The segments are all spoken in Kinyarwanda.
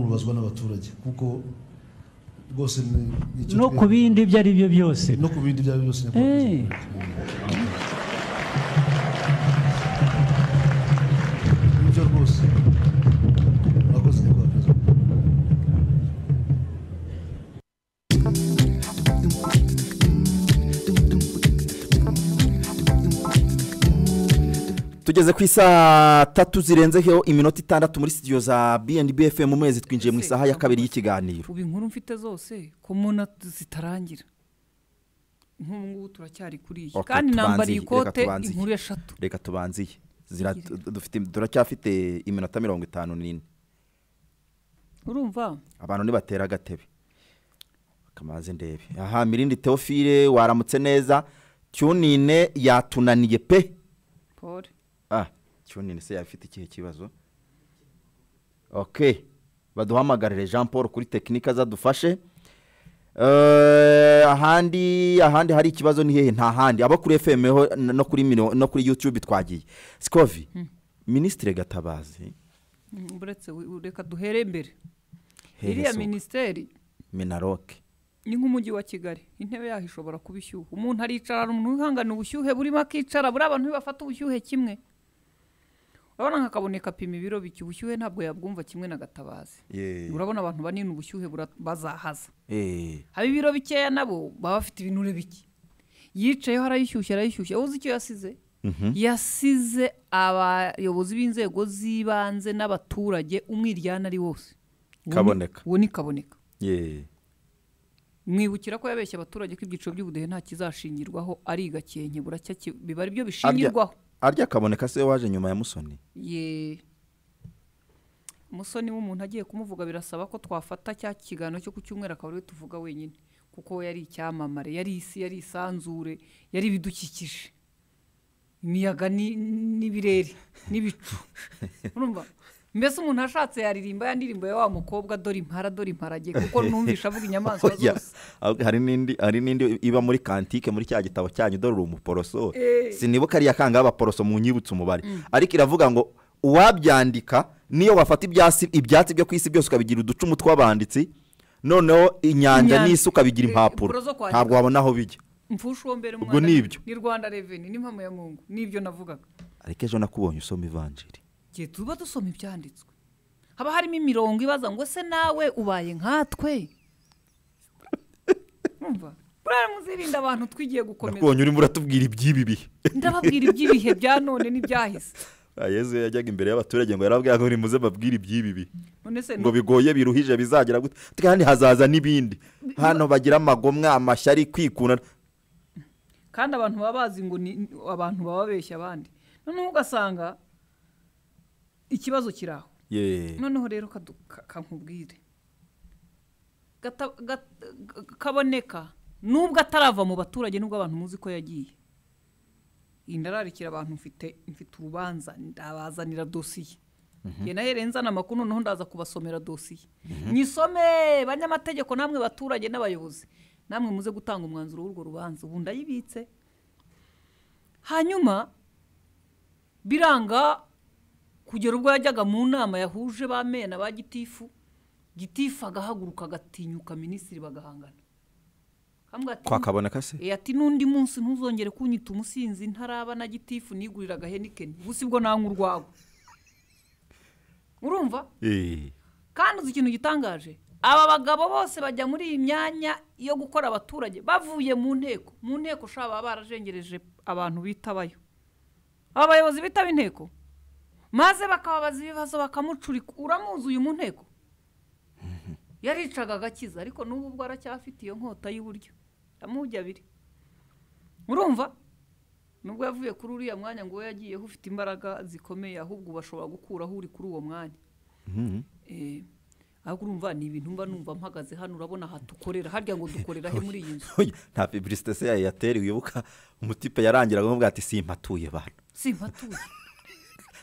mubazwa n'abaturage kuko rwose no ku bindi ibyo ari byo byose no ku bindi ibyo ari byo byose tugeze ku isaha tatu zirenzeho iminota itandatu muri sitidiyo za bnb fm mu mezi twinjiye mu isaha ya kabiri y'ikiganiro ubu inkuru mfite zose ko muna zitarangira nk'ubu ngubu turacyari kuri iyi kandi nambariye ikote inkuru eshatu reka tubanziye turacyafite iminota mirongo itanu n'ine urumva abantu nibatera agatebe akamaze ndebe aha mirindi teofile waramutse neza tunine yatunaniye pe ah cyonine se yafite ikihe kibazo oke baduhamagarire jean paul kuri tekinike azadufashe eh, ahandi ahandi hari ikibazo ni hehe nta handi abo kuri fm no kuri no kuri yutube twagiye sikovi hmm. minisitiri gatabazi hmm, reka duhere imbere iriya minisiteri minaroke ni nk'umujyi wa kigali intebe yaho ishobora kuba ishyuha umuntu aricara umuntu wihangana ubushyuhe burimo akicara buriya abantu ntibafata ubushyuhe kimwe urabona nka kaboneka apima ibiro bike ubushyuhe ntabwo yabwumva kimwe na gatabazi urabona abantu banini ubushyuhe bazahaza haba ibiro bikeya nabo baba bafite ibinure bike yicayeho arayishyushya arayishyushya uzi icyo yasize mhm. yasize abayobozi b'inzego z'ibanze n'abaturage umwiryane ari wose kaboneka uwo ni kaboneka mwibukira ko yabeshya abaturage ko ibyiciro by'ubudehe nta kizashingirwaho ari igakenke buracya biba ari byo bishingirwaho arya kaboneka se waje nyuma ya musoni ye musoni w'umuntu agiye kumuvuga birasaba ko twafata cya kiganiro cyo ku cyumweru akaba ariwe tuvuga wenyine kuko yari icyamamare yari isi yari isanzure yari ibidukikije imiyaga n'ibirere n'ibicu urumva mbese umuntu ashatse yaririmba ya ndirimbo ya wa mukobwa dore impara dore imparage kuko numvisha avuga inyamaswa zose hari n'indi iba muri kantike muri cya gitabo cyanyu dore uri umuporoso eh. sinibuka ariya kanga y'abaporoso mu nyibutsa umubare mm. ariko iravuga ngo uwabyandika niyo wafata ibyatsi byo ku isi byose ukabigira uducumu tw'abanditsi noneho inyanja n'isi ukabigira eh, impapuro ntabwo wabona aho bijya ubwo ni ibyo ni rwanda reveni ni ya mungu ni ibyo navugaga ariko ejo nakubonye usoma ivanjiri igihe tuba dusoma ibyanditswe haba harimo imirongo ibaza ngo se nawe ubaye nkatwe buriya muzirinda abantu twigiye gukomeza nakubonye urimo uratubwira iby'ibi bihe ndababwira iby'ibihe bya none n'ibyahise ah, yezu yajyaga imbere y'abaturage ngo yarabwira ngo nimuze babwire iby'ibi bihe ngo bigoye biruhije bizagera gute kandi hazaza n'ibindi hano bagira amagomwa amashyari kwikuna kandi abantu baba bazi ngo abantu baba babeshya abandi noneho ugasanga ikibazo kiri aho noneho rero kankubwire kaboneka nubwo atarava mu baturage nubwo abantu muzi ko yagiye indararikira abantu mfite mfite urubanza ndabazanira dosiye njye mhm. nayo nzana amakuru noneho ndaza kubasomera dosiye mhm. nyisome banyamategeko namwe baturage n'abayobozi namwe muze gutanga umwanzuro w'urwo rubanza ubu ndayibitse hanyuma biranga kugera ubwo yajyaga mu nama yahuje ba mena ba gitifu gitifu agahaguruka agatinyuka minisitiri bagahangana kwa kaboneka se eh, ati n'undi munsi ntuzongere kunyita umusinzi ntaraba na gitifu nigurira agahenikeni ubu si bwo nanywa urwawe urumva eh. kandi uzi ikintu gitangaje aba bagabo bose bajya muri iyi myanya yo gukora abaturage bavuye mu nteko mu nteko ushobora baba barajengereje abantu bitabayo aba bayobozi bitaba inteko maze bakababaza ibibazo bakamucurika uramuzuye mu ntego mhm. yaricaga agakiza ariko n'ubu ubwo aracyafite iyo nkota y'iburyo amujya abiri urumva nubwo yavuye kuri uriya mwanya ngo we yagiyeho ufite imbaraga zikomeye ahubwo bashobora gukuraho uri kuri uwo mwanya mhm. eh, ahubwo urumva ni ibintu mba numva mpagaze hano urabona aha dukorera harya ngo dukorera he muri iyi nzu nta pibulisitasiyo yayo yateriwe uyoboka umutipe yarangiraga ati simpatuye bantu simpatuye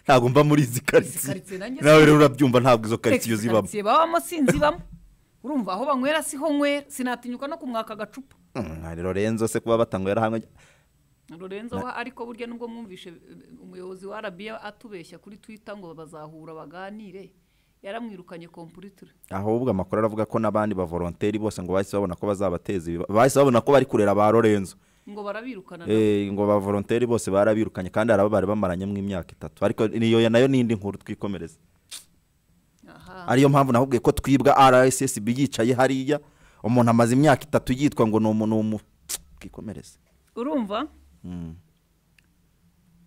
ntabwo mba muri izi karitsiye nawe rero urabyumva ntabwo izo karitsiye zibamo babamo sinzi bamo urumva aho banywera siho nywera sinatinyuka no kumwaka agacupa hmm, lorenzo se kuba batanywera hamwe lorenzo ariko burya nubwo mwumvishe eh, umuyobozi wa arabiya atubeshya kuri twita ngo bazahura baganire yaramwirukanye kompiyuteri ahubwo amakuru aravuga ko n'abandi bavoronteri bose ngo bahise babona ko bazabateza bahise babona ko bari kurera ba lorenzo ngo barabirukana eh, ngo ba volonteri bose barabirukanye kandi hari abo bari bamaranyemo imyaka itatu ariko niyo nayo n'indi nkuru twikomereza ariyo mpamvu nakubwiye ko twibwa rssb yicaye hariya umuntu amaze imyaka itatu yitwa ngo ni umuntu twikomereze urumva hmm.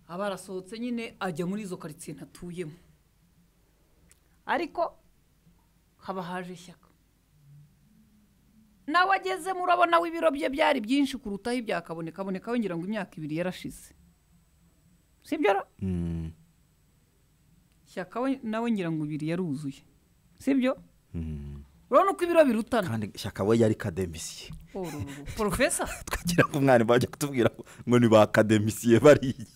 aba arasohotse nyine ajya muri izo karitsiye ntatuyemo ariko haba haje ishyaka nawe agezemo urabona we ibiro bye byari byinshi kurutaho ibyakaboneka wongera ngo imyaka ibiri yarashize si byo mm. shyaka nawe ngira ngo ibiri yaruzuye si byo mm. urabona uko ibiro birutana kandi shyaka we yari kademisiye oh, oh, oh. porofesa twagira ngo umwarimu bajya kutubwira ngo ni ba kademisiye bariya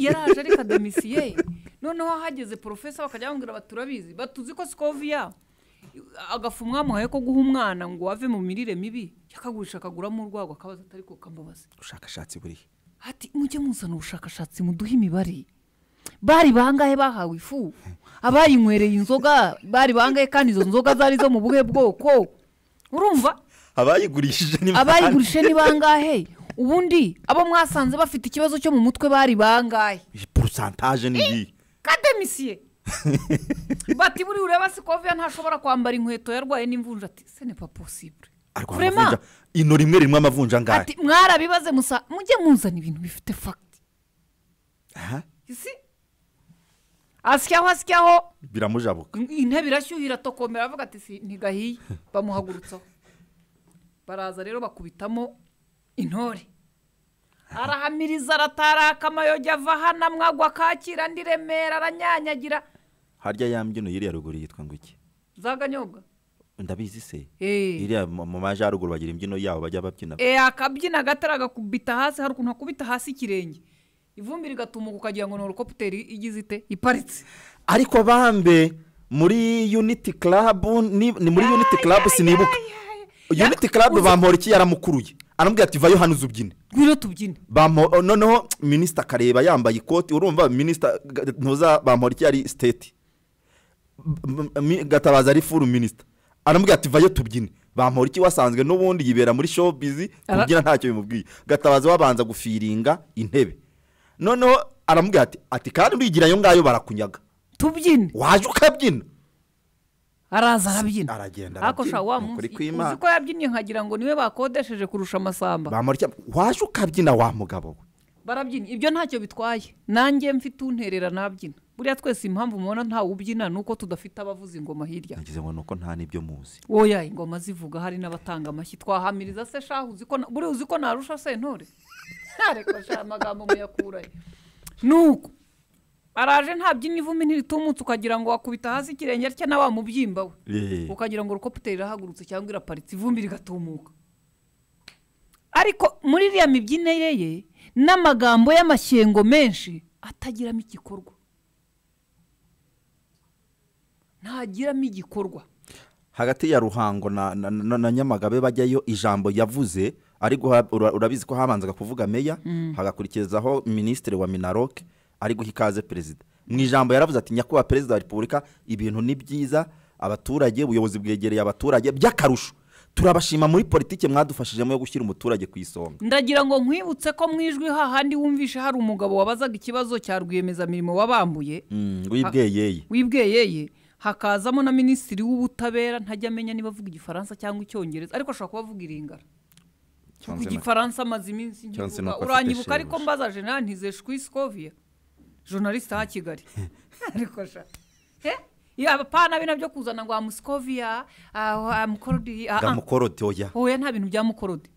yaraje ari kademisiye noneho hageze porofesa bakajya bambwira baturabizi batuzi ko sikovi yabo agafu mwamuhaye ko guha umwana ngo ave mu mirire mibi yakagurisha akaguramo urwagwa akabaza atari ko kambabaza ubushakashatsi burihe hati mujye muzana ubushakashatsi muduhe imibare bari bangahe bahawe ifu abayinywereye inzoga bari bangahe kandi izo nzoga zari zo mu buhe bwoko urumva abayigurishije ni bangahe ubundi abo mwasanze bafite ikibazo cyo mu mutwe bari bangahe porosantaje ni iyi kademisiye bati buriya ureba ko avuye ntashobora kwambara inkweto yarwaye n'imvunja ati se ni paposibure arwara ino rimwe rimwe amavunja ngahe ati mwarabibaze musa mujye muzana ibintu bifite fagiti isi asyaho asyaho biramujabuka intebe irashyuha iratokomera avuga ati si ntigahiye bamuhagurutsaho baraza rero bakubitamo intore arahamiriza arataraka amayogi ava hano amwagwa akakira andi remera aranyanyagira harya ya mbyino yiriya ruguru yitwa ngo iki zaganyobwa ndabizi se eh. iriya mu majyaruguru bagira imbyino yabo bajya babyina eh, akabyina agatara agakubita hasi hari ukuntu hakubita hasi ikirenge ivumbi rigatumuka ukagira ngo ni urukoputeri igize ite iparitse ariko bambe muri uniti karabu ni muri uniti karabu sinibuka uniti karabu bamporiki yaramukuruye arambwira ati vayo hano uzubyine ngwino tubyine oh, noneho minisita akareba yambaye ikoti urumva minisita ntuza bamporiki yari siteti gatabaza ari furu minisita aramubwira ati vayo tubyine bamuhora iki wasanzwe n'ubundi yibera muri bizi kubyina ntacyo bimubwiye gatabaza wabanza gufiringa intebe noneho aramubwira ati ati kandi urigira ayo ngayo barakunyaga tubyine waje ukabyina araza arabyina aragenda arabyina ukuri kw'imana uzi ko yabyinye nkagira ngo niwe bakodesheje kurusha amasamba waje ukabyina wa mugabo we barabyina ibyo ntacyo bitwaye nanjye mfite unterera nabyina buriya twese impamvu mubona ntawe ubyina ni uko tudafite abavuza ingoma hirya ngo ni uko nta n'ibyo muzi woya ingoma zivuga hari n'abatanga amashyi twahamiriza se shahu buriya uzi ko narusha sentore ntarekoshe amagambo muyakurayo ni araje ntabyina ivumi ntiritumutse ukagira ngo wakubita hasi ikirenge cye na wa mubyimba we ukagira ngo urukoputeri irahagurutse cyangwa iraparitse ivumbi rigatumuka ariko muri iriya mibyinire ye n'amagambo y'amashyengo menshi atagiramo igikorwa ntagiramo igikorwa hagati ya ruhango na na nyamagabe bajyayo ijambo yavuze ariko urabizi ko habanzaga kuvuga meya mm. hagakurikizaho minisitiri wa minaroke ari guha ikaze perezida mu ijambo yaravuze ati nyakubahwa perezida wa repubulika ibintu ni byiza abaturage ubuyobozi bwegereye abaturage by'akarusho turabashima muri politiki mwadufashijemo yo gushyira umuturage ku isonga ndagira ngo nkwibutse ko mwijwi hahandi wumvishe hari umugabo wabazaga ikibazo cya rwiyemezamirimo wabambuye mm, wibweyeye wibweyeye hakazamo na minisitiri w'ubutabera ntajya amenya niba avuga igifaransa cyangwa icyongereza ariko ashobora kuba avuga iringara kuko igifaransa amaze iminsi uranyibuka ariko mbaza jenani sikoviya journaliste ha kigali ariko shaka apana bino byo kuzana ngo amusikoviya amukorodi ah, ah, amukorodi ah, oya oya nta bintu bya mukorodi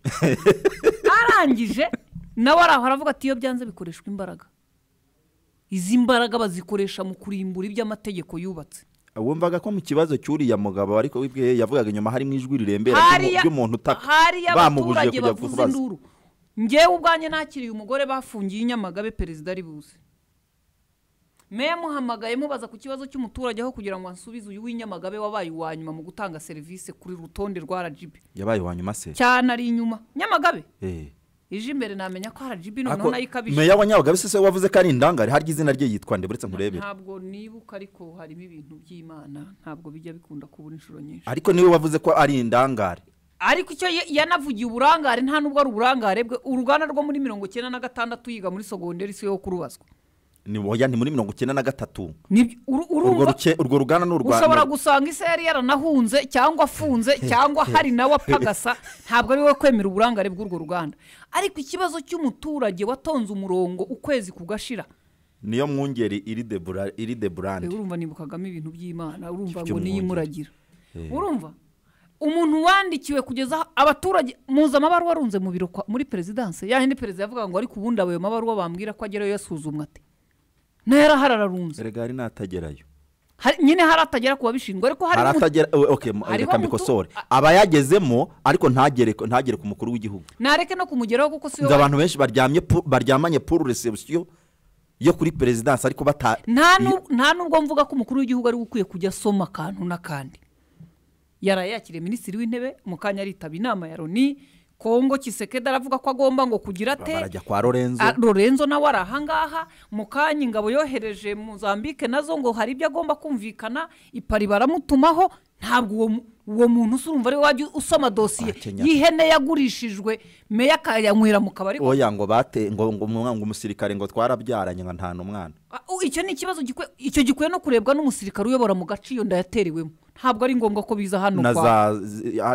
arangije nawe arahora avuga ati iyo byanze bikoreshwa imbaraga izi mbaraga bazikoresha mu kurimbura iby'amategeko yubatse wumvaga ko mu kibazo cy'uriya mugabo ariko wibwiye yavugaga inyuma harimo ijwi rirembera ry'umuntu utaka bamubujije kujya kubaza njyewe ubwanjye nakiriye umugore bafungiye i perezida ari buze yamuhamagaye mubaza ku kibazo cy'umuturage aho kugira ngo asubize uyu w'inyamagabe wabaye uwa nyuma mu gutanga serivisi kuri rutonde rwa RGB yabaye uwa nyuma se cyane ari inyuma nyamagabe eh. ije imbere namenya ko arajibi noneho nayo ikabije meya wa nyamagabe se wavuze ko ari indangare harya izina rye yitwa nde buretse ntabwo nibuka ariko harimo ibintu by'imana ntabwo bijya bikunda kubura inshuro nyinshi ariko niwe wavuze ko ari indangare ariko icyo yanavugiye uburangare nta nubwo ari uburangare bwe uruganda rwo muri mirongo icyenda na gatandatu yiga muri sogonderi si yo kurubazwa ni ni muri mirongo icyenda na gatatu urwo ruganda ni urwa ushobora gusanga isi yari yaranahunze cyangwa afunze cyangwa hari nawe apagasa ntabwo ari wowe kwemera uburangare bw'urwo ruganda ariko ikibazo cy'umuturage watonze umurongo ukwezi kugashira niyo mwungeri iri de iri de burande urumva niba ukagamo ibintu by'imana urumva ngo niyo imuragira urumva umuntu wandikiwe kugeza abaturage muzi amabaruwa arunze mu biro muri perezidanse yahindi perezida yavuga ngo ariko ubundi abayo mabaruwa bambwira ko agerayo yasuzumwa ati nayo yarahari erega hari n'atagerayo nyine hari ku babishinzwe ariko hari atagera reka mbikosore aba yagezemo ariko ntagere ku mukuru w'igihugu nareke no kumugeraho kuko si wowe abantu benshi baryamanye puru resebusiyo yo kuri perezidansi ariko bata nta nubwo mvuga ko umukuru w'igihugu ari ukwiye kujya asoma akantu n'akandi yarayakiriye minisitiri w'intebe mu kanya aritaba inama ya loni kongo kisekedi aravuga ko agomba ngo kugira ate barajya kwa lorenzo ah, lorenzo nawe arahangaha mukanya ingabo yohereje muzambike nazo ngo hari ibyo agomba kumvikana ipari baramutumaho ntabwo uwo uwo muntu urumva ari wajya usoma dosiye y'ihene yagurishijwe meya akayanywera mu kabari oya ngo bate ngo umusirikare ngo twarabyaranye nka nta n'umwana icyo ni ikibazo icyo gikwiye no kurebwa n'umusirikare uyobora mu gace iyo ndayateriwemo ntabwo ari ngombwa ko biza hano kwa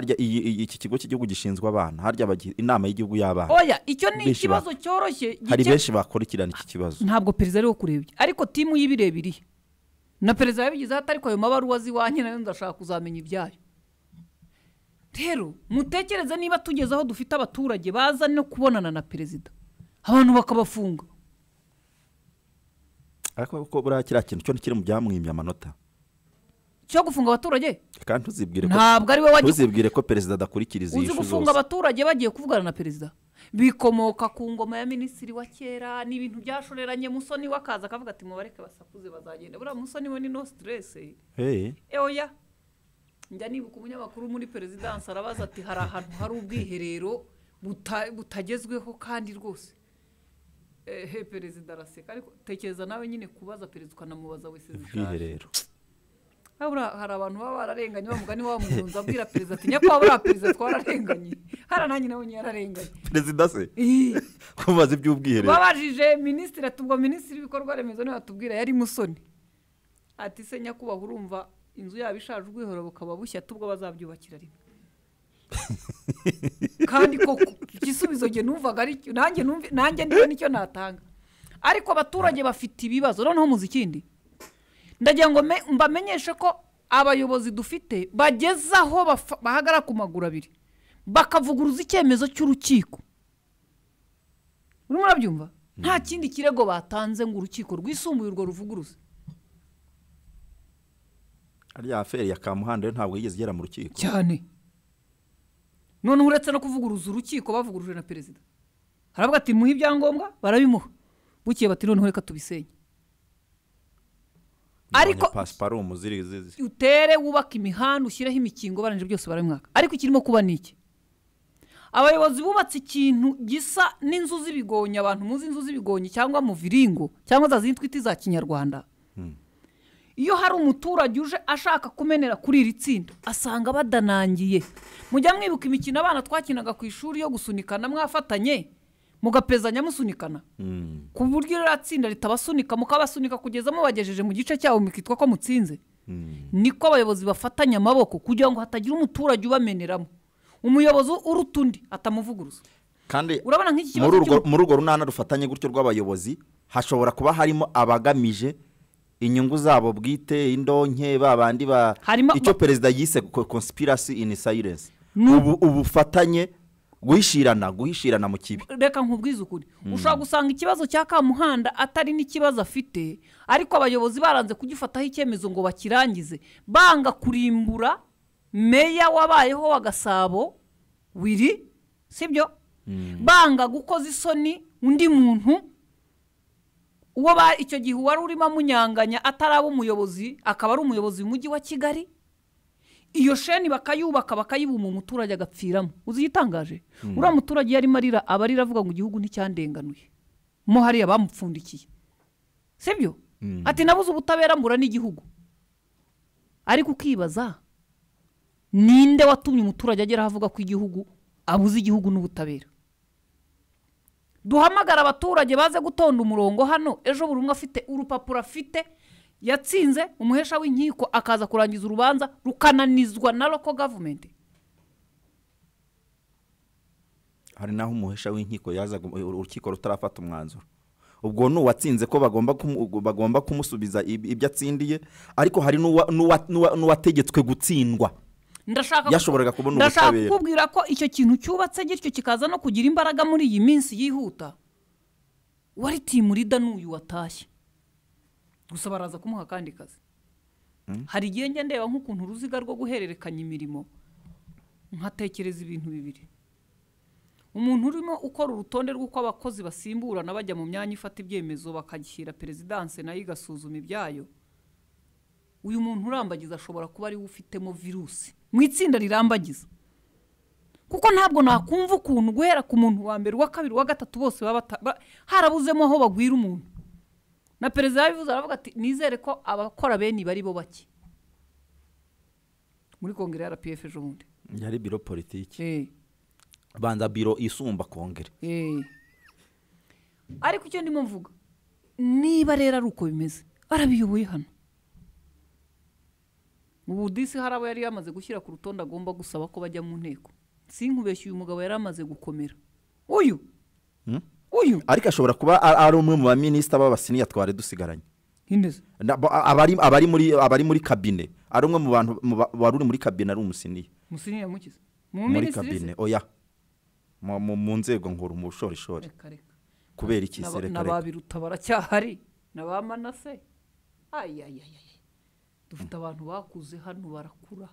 iki kigo cy'igihugu gishinzwe abana harya bagira inama y'igihugu y'abana oya icyo ni ikibazo cyoroshye hari benshi bakurikirana iki kibazo ntabwo perezida ariwe kurebye ariko timu y'ibirebiriye na perezida yabigezeho atari ayo mabaruwa z'iwanyu nayo ndashaka kuzamenya ibyayo rero mutekereze niba tugeze aho dufite abaturage baza no kubonana na perezida abantu bakabafunga ariko kuko buriya kiriya kintu cyo kiri mu byamwimye amanota cyo gufunga abaturage kandi tuzibwire ntabwo ari we wajya tuzibwire ko perezida adakurikira izi zose uzi gufunga abaturage bagiye kuvugana na perezida bikomoka ku ngoma ya minisitiri wa kera ni ibintu byashoreranye musoni we akaza akavuga ati mubareke basakuze bazagenda buriya musoni we ni no siterese eya eh, njya nibuka umunyamakuru muri perezidansi arabaza ati hari ahantu hari ubwiherero butagezweho kandi rwose ehe perezida araseka ariko tekereza nawe nyine kubaza perezida ukanamubaza wese ubwiherero hari abantu baba bararenganye bamugani wamugunze abwira perezida ati nyakubahwa perezida twararenganye hariya nanjye nawe nyine yararenganye perezida se kubaza iby'ubwiherero babajije minisitiri atubwo minisitiri w'ibikorwa remezo niwe watubwira yari musoni ati se nyakubahwa urumva inzu yabo ishaje ubwihoro bukaba bushya tubwo bazabyubakira rimwe kandi koko igisubizo nge numvaga aricyo nanjye nanjye niba nicyo natanga ariko abaturage bafite ibibazo noneho muzi ikindi ndagira ngo mbamenyeshe ko abayobozi dufite bageze aho bahagara ku maguru abiri bakavuguruza icyemezo cy'urukiko urimo urabyumva nta hmm. kindi kirego batanze ngo urukiko rwisumbuye urwo ruvuguruze hariya feri ya kamuhanda ntabwo yigeze igera mu rukiko cyane noneho uretse no kuvuguruza urukiko bavuguruje na perezida haravuga ati muhe ibyangombwa barabimuha bukiye bati noneho reka tubisenye ariko utere wubake imihanda ushyireho imikingo barangije byose barabimwaka ariko ikirimo kuba ni iki abayobozi bubatse ikintu gisa n'inzu z'ibigonyi abantu muzi inzu z'ibigonyi cyangwa muviringo cyangwa za zindi twita iza kinyarwanda hmm. iyo hari umuturage uje ashaka kumenera kuri iri tsinda asanga badanangiye mujya mwibuka imikino abana twakinaga ku ishuri yo gusunikana mwafatanye mugapezanya musunikana mm. ku buryo iriya tsinda ritabasunika mukabasunika kugeza mubagejeje mu gice cyabo mukitwa ko mutsinze mm. niko abayobozi bafatanya amaboko kugira ngo hatagira umuturage ubameneramo umuyobozi uruta undi atamuvuguruza kandi muri urwo runana rufatanye gutyo rw'abayobozi hashobora kuba harimo abagamije inyungu zabo bwite indonke babandi ba icyo perezida yise conspiracy in silence ubufatanye guhishirana guhishirana mu kibi reka nkubwize ukuri hmm. ushobora gusanga ikibazo cya kamuhanda atari n'ikibazo afite ariko abayobozi baranze kugifataho icyemezo ngo bakirangize banga kurimbura meya wabayeho wa gasabo wiri sibyo hmm. banga gukoza isoni undi muntu uwo icyo gihe uwari urimo amunyanganya ataraba umuyobozi akaba ari umuyobozi w'umujyi wa kigali iyo sheni bakayubaka bakayibuma umuturage agapfiramo uzi igitangaje hmm. uriya muturage iyo arimo arira aba arira avuga ngo igihugu nticyandenganuye mo hariya bamupfundikiye sibyo hmm. ati nabuze ubutabera mbura n'igihugu ariko ukibaza ninde watumye umuturage ageraho avuga ko igihugu abuze igihugu n'ubutabera duhamagara abaturage baze gutonda umurongo hano ejo buri umwe afite urupapuro afite yatsinze umuhesha w'inkiko akaza kurangiza urubanza rukananizwa na roko gavumenti hari n'aho umuhesha w'inkiko yaza urukiko rutarafata umwanzuro ubwo ni uwatsinze ko bagomba kumusubiza ibyo atsindiye ariko hari n'uwategetswe gutsindwa yashoboraga kubona ubutabera ndashaka kukubwira ko icyo kintu cyubatse gityo kikaza no kugira imbaraga muri iyi minsi yihuta wari timurida n'uyu watashye gusa baraza kumuha akandi kazi hmm? hari igihe njya ndeba nk'ukuntu uruziga rwo guhererekanya imirimo nkatekereza ibintu bibiri umuntu urimo ukora urutonde rw'uko abakozi basimburana bajya mu myanya ifata ibyemezo bakagishyira perezidanse nayo igasuzuma ibyayo uyu muntu urambagiza ashobora kuba ariwe ufitemo virusi mu itsinda rirambagiza kuko ntabwo nakumva ukuntu guhera ku muntu wa mbere uwa kabiri uwa gatatu bose baba harabuzemo aho bagwira umuntu na perezida yabivuze aravuga ati nizere ko abakora bene bari bo bake muri kongere ya rpf ejo bundi yari biro politiki eh. banza biro isumba kongere eh. ariko icyo ndimo mvuga niba rero ari uko bimeze barabiyoboye hano mu budisi hari abo yari yamaze gushyira ku rutonde agomba gusaba ko bajya mu nteko sinkubeshye uyu mugabo yari amaze gukomera uyu hmm? uyu ariko ashobora kuba ari umwe mu baminisita b'abasiniya twari dusigaranye abari muri kabine ari umwe mu bantu wari uri muri kabine ari umusiniya umusiniya mukize muri kabine oya mu nzego nkuru mu bushorishori kubera iki se na ba biruta baracyahari na ba manase ayayaya dufite abantu bakuze hano barakura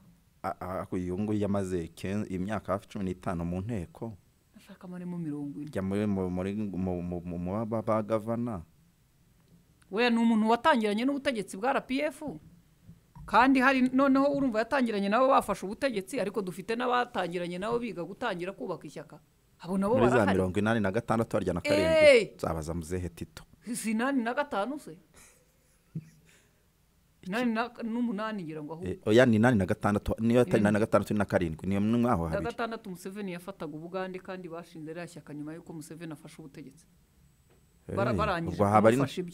iyo nguyu yamaze imyaka hafi cumi n'itanu mu nteko ashaka muri mirongo ine jya mu ba gavana we ni umuntu watangiranye n'ubutegetsi bwa rpf kandi hari noneho urumva yatangiranye nabo bafashe ubutegetsi ariko dufite n'abatangiranye nabo biga gutangira kubaka ishyaka abo nabo barahari muri za mirongo inani na gatandatu harya na karindwi nzabaza muzehe tito izi inani na gatanu se n'umunani ngira ngo ahubwo oya ni inani mm. na gatandatu niyo atari inani na gatandatu na karindwi niyo mwaho habiri na gatandatu museveni yafataga ubugande kandi bashinze ririya shyaka nyuma y'uko museveni afashe ubutegetsi barangije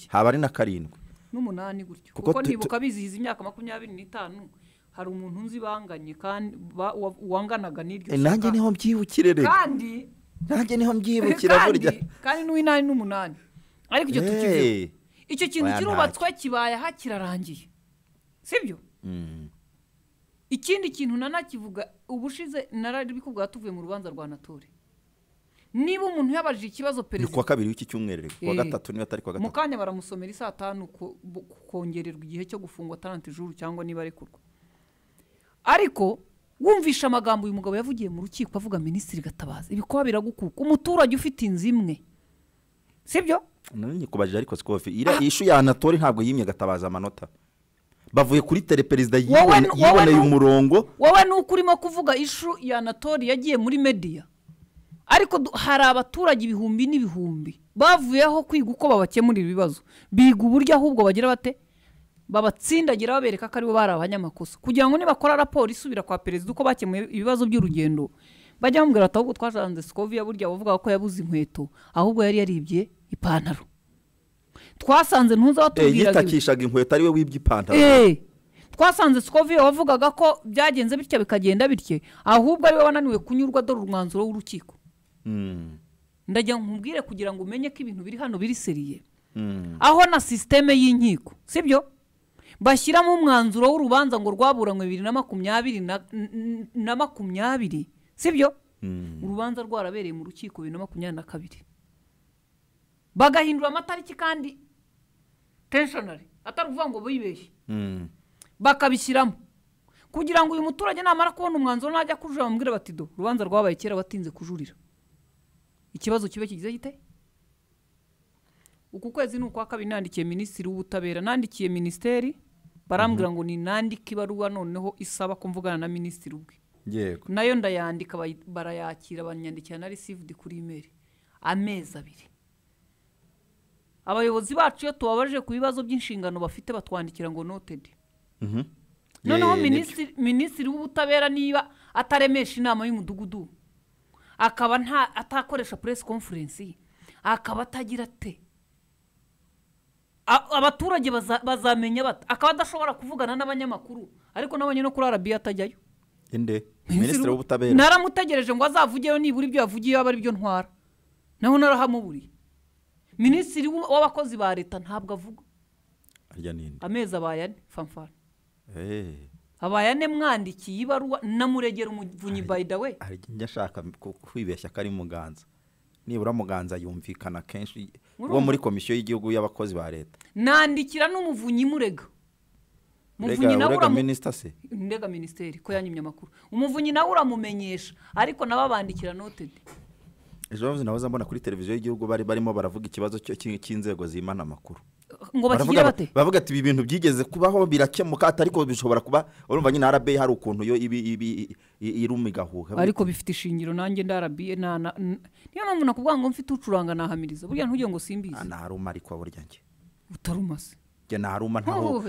haba ari na karindwi n'umunani gutyo kuko ntibuka bizihiza imyaka makumyabiri n'itanu hari umuntu unzi banganye kandi wanganaga n'iryo eh, shyaka nanjye niho mbyibukire kandi nanjye niho mbyibukira burya kandi n'uw'inani n'umunani ariko icyo tukivuga eh. icyo kintu kirubatswe kibaye aha kirarangiye sibyo mm. ikindi kintu nanakivuga ubushize narabikubwira tuvuye mu rubanza rwa natore niba umuntu yabajije ikibazo perezida ni kuwa kabiri w'iki cyumweru wa eh. gatatu niba atari kuwa gatatu mu kanya baramusomera isaa tanu kongererwa igihe cyo gufungwa taranti juru cyangwa niba arekurwa ariko wumvisha amagambo uyu mugabo yavugiye mu rukiko avuga minisitiri gatabazi ibikoba biragukuka umuturage ufite inzu imwe sibyo nanyikubajije ariko sikofi iyi ah. ishu ya natore ntabwo yimye gatabaza amanota bavuye kuri tele perezida yiboneye umurongo wowe nuko urimo kuvuga ishu ya natori yagiye muri mediya ariko hari abaturage ibihumbi n'ibihumbi bavuyeho kwiga uko babakemurira ibibazo biga uburyo ahubwo bagira bate babatsindagira babereka ko aribo bari abanyamakosa kugira ngo nibakora raporo isubira kwa perezida uko bakemuye ibibazo by'urugendo bajya bamubwira ati ahubwo twasanze sikoviya burya bavuga ko yabuze inkweto ahubwo yari yaribye ipantaro twasanze ntuzi aho eh, tubwiraga yitakishaga inkweto ari wibye ipantaro eh, twasanze sikovi wavugaga ko byagenze bityo bikagenda bityo ahubwo ari we wananiwe kunyurwa dore umwanzuro w'urukiko hmm. ndagira ngo nkubwire kugira ngo umenye ko ibintu biri hano biri seriye hmm. aho na sisiteme y'inkiko sibyo bashyiramo umwanzuro w'urubanza ngo rwaburanywe bibiri na makumyabiri na makumyabiri sibyo hmm. urubanza rwarabereye mu rukiko bibiri na makumyabiri na kabiri bagahindura amatariki kandi tenshonari atari ukuvuga ngo bibeshye hmm. bakabishyiramo kugira ngo uyu muturage namara kubona umwanzuro najya kujurira bamubwire bati do urubanza rwabaye kera watinze kujurira ikibazo kibe kigize gite uku kwezi ni ukwa kabiri nandikiye minisitiri w'ubutabera nandikiye minisiteri barambwira mhm. ngo ni nandike ibaruwa noneho isaba kumvugana na minisitiri ubwe nayo ndayandika barayakira banyandikira na risivudi kuri imeri amezi abiri abayobozi bacu iyo tubabaje ku bibazo by'inshingano bafite batwandikira ngo notedi mhm. noneho minisitiri w'ubutabera niba ataremesha inama y'umudugudu akaba nta atakoresha puresi konferensi akaba atagira te abaturage bazamenya bata akaba adashobora kuvugana n'abanyamakuru ariko n'abanye no kuri arabiya atajyayo minisitiri w'ubutabera naramutegereje ngo azavugeyo nibura ibyo yavugiye yaba ari byo ntwara naho narahamuburiye minisitiri w'abakozi ba leta ntabwo avuga amezi abaye ane fanfara eh. abaye ane mwandikiye ibaruwa namuregera umuvunyi bayidawe njya ashaka kwibeshya ko ari muganza nibura muganza yumvikana kenshi uwo muri komisiyo y'igihugu y'abakozi ba leta nandikira n'umuvunyi murega umuvunyi nawe urega minisiteri ko yanyimye amakuru umuvunyi nawe uramumenyesha ariko nabo abandikira notedi ejo bavuze nawe mbona kuri televiziyo y'igihugu bari barimo baravuga ikibazo cy'inzego zimana amakuru ngo bakigira bate bavuga ati ibi bintu byigeze kubaho birakemuka atari ko bishobora kuba urumva nyine arabe hari ukuntu yo ibi ibi iruma igahuha ariko bifite ishingiro nanjye ndarabiye nta niyo mpamvu nakubwira ngo mfite ucuranga nahamiriza burya ntujye ngo simbizi ah, ntaruma ariko burya njye utaruma se njye ntaruma ntaho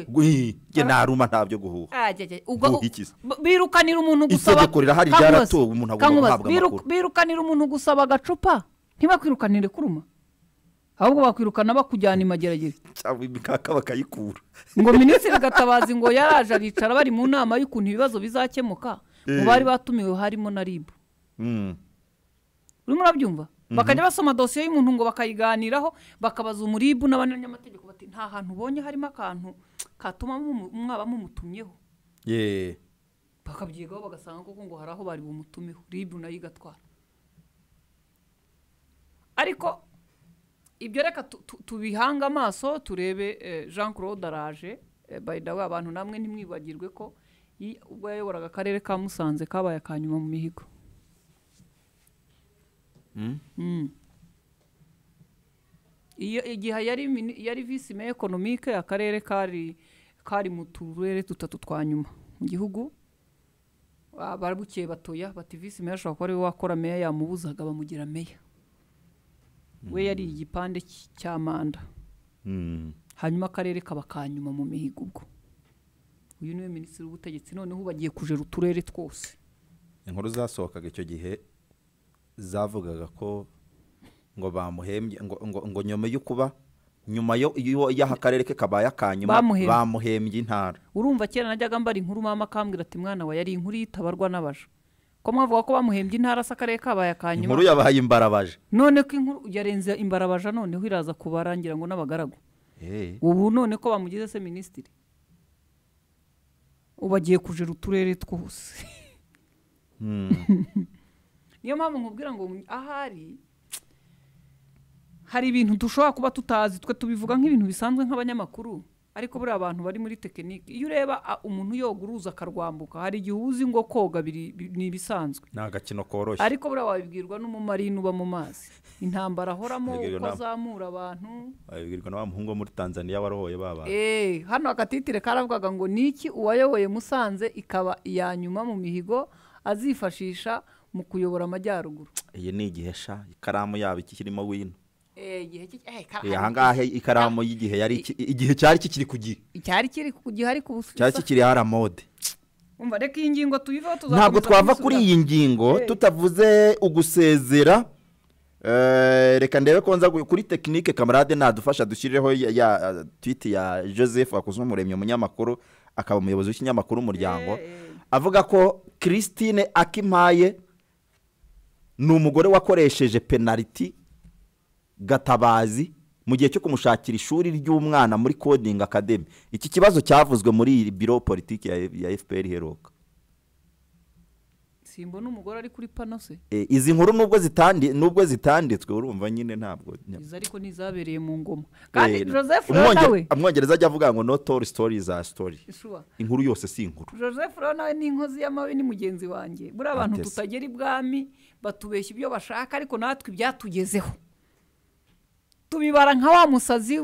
njye ntaruma ntabyo guhuha ah, birukanira umuntu gusaba birukanira umuntu gusaba agacupa ntibakwirukanire kuruma ahubwo bakwirukana bakujyana imageragere cyangwa imikaka bakayikura ngo minisitiri gatabazi ngo yaraje aricara bari mu nama y'ukuntu ibibazo bizakemuka mu eh. bari batumiwe harimo na ribu hmm. urimo urabyumva Mhm. bakajya basoma dosiye y'umuntu ngo bakayiganiraho bakabaza umuribu n'abanyamategeko bati nta hantu ubonye harimo akantu katuma mwaba mumutumyeho bakabyigaho bagasanga koko ngo hari aho bari bumutumeho ribu nayo igatwara ariko ibyo reka tubihanga amaso turebe eh, jean claude araje eh, bayidawe abantu namwe ntimwibagirwe ko ubwo yayoboraga akarere ka musanze kabaye akanyuma mu mihigo Hmm. Hmm. iyo igihe yari visi meya ekonomike akarere kari kari mu turere dutatu twa nyuma mu gihugu barabukeye batoya bati visi meya ashobora kuba ari we wakora meya yamubuzaga bamugira meya we hmm. yari igipande cya manda hanyuma akarere kaba ka nyuma mu mihigo ubwo uyu niwe minisitiri w'ubutegetsi noneho bagiye kujera uturere twose inkuru zasohokaga icyo gihe zavugaga ko ngo bamuhembye ngo nyuma yo kuba nyuma y'aho akarere ke kabaye akanyuma bamuhembye intara urumva kera najyaga mbara inkuru mama akambwira ati mwana we yari inkuru yitabarwa n'abaje ko mwavuga ko bamuhembye intara se akarere kabaye akanyuma inkuru yabaye imbarabaje none ko inkuru yarenze imbarabaje noneho iraza kubarangira ngo n'abagaragu eh. ubu none ko bamugize se minisitiri ubagiye agiye kujera uturere twose hmm. niyo mpamvu nkubwira ngo ahari hari ibintu dushobora kuba tutazi twe tubivuga nk'ibintu bisanzwe nk'abanyamakuru ariko buriya abantu bari muri tekinike iyo ureba umuntu yoguruza akarwambuka hari igihe uzi ngo koga ni ibisanzwe ni agakino koroshye ariko buriya wabibwirwa n'umumarine uba mu mazi intambara ahoramo uko azamura abantu babibwirwa na wa muhungu wo muri tanzania warohoye ba bantu eh, hano akatitire karavugaga ngo ni iki uwayoboye musanze ikaba iya nyuma mu mihigo azifashisha mu kuyobora amajyaruguru iyi ni igihesha ikaramu yabo iki kirimo wino eh, eh, eh, aha ikaramu y'igihe yari igihe cyari kikiri ku gihe cyari kiri ku gihe ariko ubu cyari kikiri haramode reka iyi ngingo tuyivaho tuzakomeza ntabwo twava kuri iyi ngingo tutavuze ugusezera reka ndebe ko nza kuri tekinike kamarade nadufasha dushyireho ya twiti ya joseph umuremyi umunyamakuru akaba umuyobozi w'ikinyamakuru umuryango avuga ko christine akimpaye ni umugore wakoresheje penaliti gatabazi mu gihe cyo kumushakira ishuri ry'umwana muri coding academy iki kibazo cyavuzwe muri iyi biro politiki ya fpr heroka simbona umugore ari kuri pano se e, izi nkuru nubwo zitandi nubwo zitanditswe urumva nyine ntabwo izi ariko n'izabereye mu ngoma kandi e, joseph nawe umwongereza ajya avuga ngo not tori sitori za sitori inkuru yose si inkuru joseph nawe ni inkozi y'amabi ni mugenzi wanjye buriya abantu tutagera ibwami batubeshya ibyo bashaka ariko natwe ibyatugezeho tubibara nka wa musazi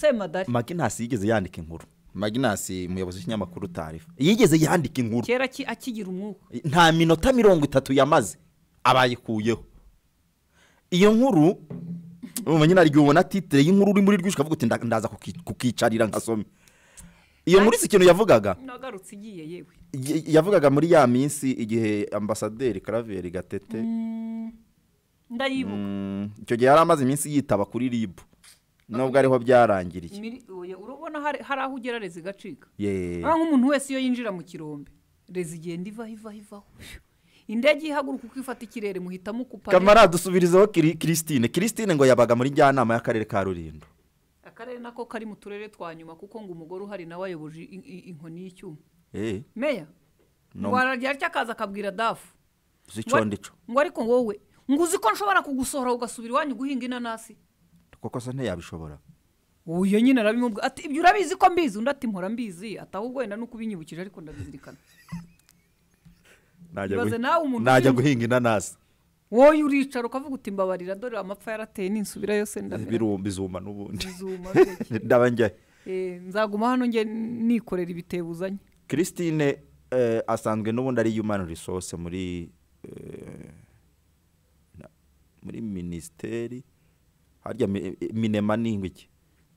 semadari maginasi yigeze yandika inkuru maginasi umuyobozi w'ikinyamakuru tarifa yigeze yandika inkuru kera akigira umwuka nta minota mirongo itatu yamaze abayikuyeho iyo nkuru ubu nyine ubona titire y'inkuru uri muri rwishyu ukavuga uti ndaza kukicarira nkasome iyo muri si ikintu yavugaga nagarutse igiye yewe yavugaga muri ya minsi igihe ambasaderi karaveri gatete mm, ndayibuka mm, icyo gihe yari amaze iminsi yitaba kuri ribu nubwo ariho byarangiriye urabona hari aho ugera rezi igacika nk'umuntu wese iyo yinjira mu kirombe rezi igenda ivaho ivaho ivaho indege ihaguruka uko ifata ikirere muhita mukupa kamarade usubirizeho kirisitine kirisitine ngo yabaga muri njyanama y'akarere ka rulindo akarere nako kari mu turere twa nyuma kuko ngo umugore uhari nawe ayoboje inkoni y'icyuma eh. meya ngo ararya akaza akabwira dafu ngo ariko wowe ngo uzi ko nshobora kugusohora ugasubira iwanyu guhinga inanasi koko se ntiyabishobora uyu nyine arabimubwira ati ibyo urabizi ko mbizi undi ati mpora mbizi atahubwo wenda no kubinyibukije ariko ndabizirikana najya guhinga inanasi wowe uricara ukavuga uti mbabarira dore amapfa yarateye n'insubira yose bizuma n'ubundi ndabanjyaye eh, nzaguma hano njye nikorera ibitebuzanye christine eh, asanzwe n'ubundi ari human resource muri eh, muri minisiteri harya minema iki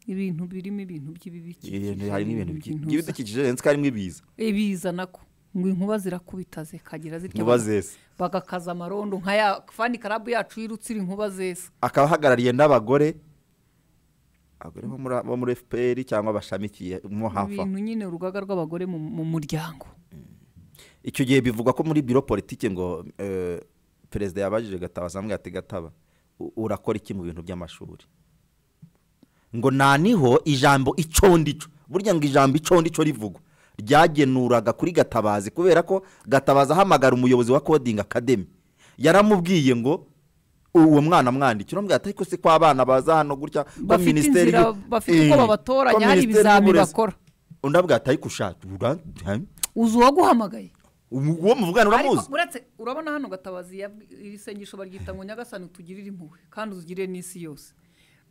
ibintu birimo ibintu by'ibibikikije hari n'ibintu by'ibidukikije nzi ko harimo ibiza ibiza nako ngo inkuba zirakubita zikagira zityo inkuba zesa bagakaza amarondo nka ya fani karabu yacu yirutsira inkuba zesa akaba ahagarariye n'abagore abagore bo muri fpr cyangwa bashamikiye mo hafi ibintu nyine urugaga rw'abagore mu muryango mm. icyo gihe bivugwa ko muri biro politiki ngo eh, perezida yabajije gataba asambwe ati gataba urakora iki mu bintu by'amashuri ngo naniho ijambo icyo burya ngo ijambo icyo rivugwa ryagenuraga kuri gatabazi kubera ko gatabazi ahamagara umuyobozi wa coding academy yaramubwiye ngo uwo mwana mwandikira umubwira ati se ko abana baza hano gutya ba minisiteri bafite uko eh, babatoranya hari ibizamini bakora undi abwira ati ushaka eh? uzi uwaguhamagaye uwo muvugana uramuzi urabona hano gatabazi iri sengesho baryita ngo nyagasani tugirire impuhwe kandi uzigire n'isi yose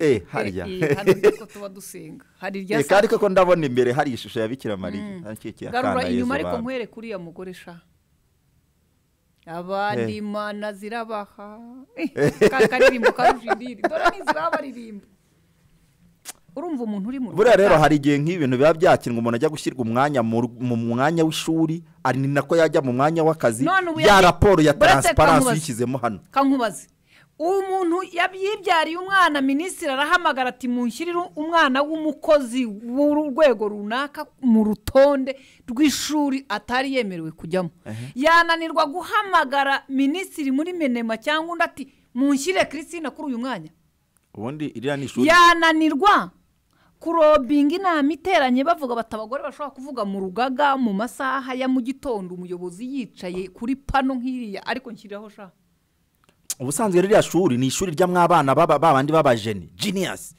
eee eh, eh, harya eh, ko tuba dusenga hari irya reka ariko ko ndabona imbere hari ishusho ya bikira mm. garura inyuma ariko nkwereke uriya mugore sha abandi mana zirabaha ka karirimbo dore n'izirabaririmbo urumva umuntu uri mu rwanda buriya rero hari igihe nk'ibintu biba byakinwa umuntu ajya gushyirwa umwanya mu mwanya w'ishuri ari nako yajya mu mwanya w'akazi ya raporo ya taransiparansi uyishyizemo hano kankubaze umuntu yibyariye umwana minisitiri arahamagara ati mushyirire umwana w'umukozi w'urwego runaka mu rutonde rw'ishuri atari yemerewe kujyamo yananirwa guhamagara minisitiri muri menema cyangwa undi ati mushyire christine kuri uyu mwanya ubundi iriya ni ishuri yananirwa kurobinga inama iteranye bavuga bati abagore bashobora kuvuga mu rugaga mu masaha ya mu gitondo umuyobozi yicaye kuri pano nk'iriya ariko nshyiraho ushaka ubusanzwe ririya shuri ni ishuri ry'abana b'abandi b'abajeni jiniyasi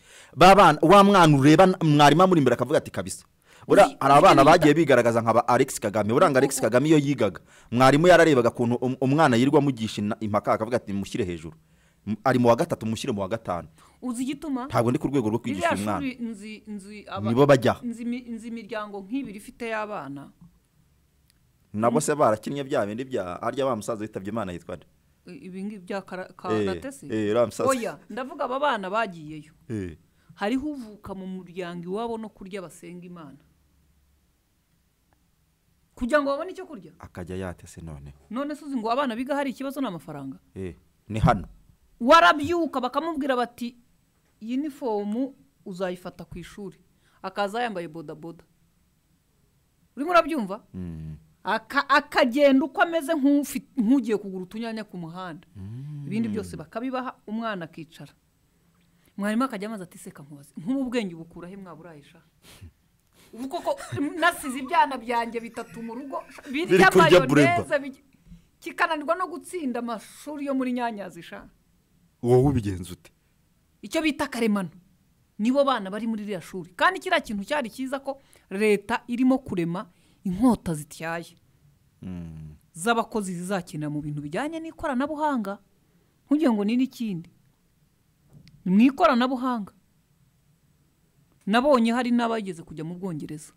wa mwana ureba mwarimu amuri imbere akavuga ati kabisa hari abana bagiye bigaragaza nka alex kagame uranga alex kagame iyo yigaga mwarimu yararebaga ukuntu umwana yirwa amugisha impaka akavuga ati mushyire hejuru ari mu wa gatatu mushyire mu wa gatanu uzi igituma ntabwo ndi ku rwego rwo kwigisha umwana nibo bajya inzu imiryango nk'ibiri ifite y'abana nabo se barakinnye bya bindi bya harya wa musaza witabye imana yitwa nde ibingibi bya karatesi eh, eh, oya ndavuga aba bana bagiyeyo eh. hariho uvuka mu muryango iwabo no kurya basenga imana kugira ngo babone icyo kurya akajya yatese noneho none suzi ngo abana biga hari ikibazo ni amafaranga ni hano warabyuka bakamubwira bati yunifomu uzayifata ku ishuri akaza yambaye bodaboda urimo urabyumva mm. akagenda uko ameze nk'ugiye kugura utunyanya ku muhanda mm. ibindi byose bakabibaha umwana akicara mwarimu akajya amaze ati seka nkubaze nk'ubu ubwenge bukura he mwaburayisha ubu koko nasize ibyana byanjye bitatu mu rugo birya mayoneze kikananirwa no gutsinda amashuri yo muri nyanyazi eshanu wowe ubigenza ute icyo bita karemano nibo bana bari muri ririya shuri kandi kiriya kintu cyari cyiza ko leta irimo kurema inkota zityaye hmm. z'abakozi zizakenera mu bintu bijyanye n'ikoranabuhanga ntugire ngo ni n'ikindi ni mu ikoranabuhanga nabonye hari n'abageze kujya mu bwongereza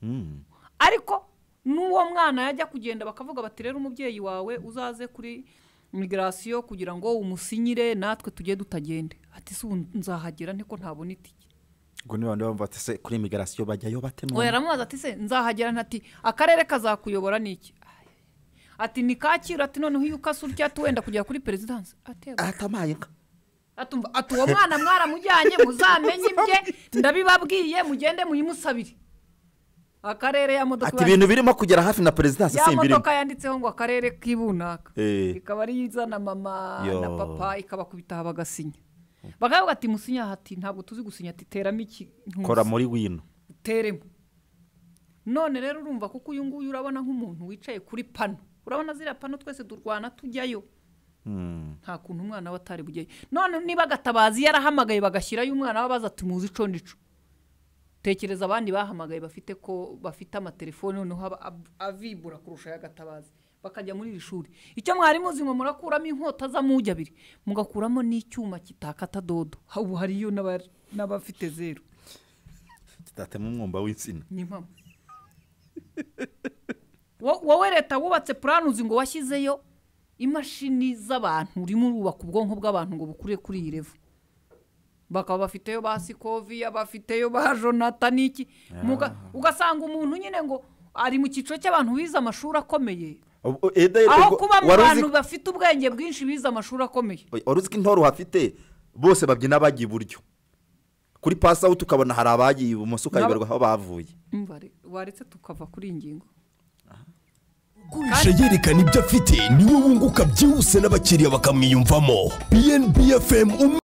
hmm. ariko n'uwo mwana yajya kugenda bakavuga bati rero umubyeyi wawe uzaze kuri migirasiyo kugira ngo umusinyire natwe tujye tutagende ati si nzahagera niko ntabona iti ubwo niba abantu bavuga ati se kuri imigarasiyo bajyayo bate none yaramubaza ati se nzahagera ntati akarere kazakuyobora ni iki ati ni kacyiru ati noneho iyo ukase urya wenda kugera kuri perezidansi atamaye nka ati uwo mwana mwaramujyanye muzamenye ibye ndabibabwiye mugende muyimusabire akarere ya modoka ati ibintu birimo kugera hafi na perezidansi si ibirimo ya modoka yanditseho ngo akarere k'ibunaka eh. ikaba ari izana mama na papa ikabakubitaho bagasinya bakavuga ati musinya hati ntabwo tuzi gusinya ati teramo iki kora muri wino teremo none rero urumva kuko uyu nguyu urabona nk'umuntu wicaye kuri pano urabona ziriya pano twese turwana tujyayo hmm. nta kuntu umwana we atari bujyayo none niba agatabazi yarahamagaye bagashyirayo umwana we baza tumuzi ico n'ico tekereza abandi bahamagaye bafite ko bafite amatelefone noneho avibura kurusha ya ay'agatabazi bakajya muri iri shuri icyo mwari muzima murakuramo inkota z'amugi abiri mugakuramo n'icyuma kitakata dodo ubu hariyo n'abafite zeru kitatemo umwumba w'insina ni mpamvu wowe leta wubatse purani ngo washyizeyo imashini z'abantu urimo urubaka ubwonko bw'abantu ngo bukure kuri iyi revu bakaba bafiteyo ba sikoviya bafiteyo ba jonatani iki ah. ugasanga umuntu nyine ngo ari mu cyiciro cy'abantu bize amashuri akomeye aho kuba mu bantu bafite ubwenge bwinshi bize amashuri akomeye wari uzi ko intore uhafite bose babyina bajya iburyo kuri pasi tukabona hari abagiye ibumoso ukayoberwa aho bavuye waretse tukava kuri iyi ngingo ugurisha yerekana ibyo afite niwe wunguka byihuse n'abakiriya bakamwiyumvamo bnb fm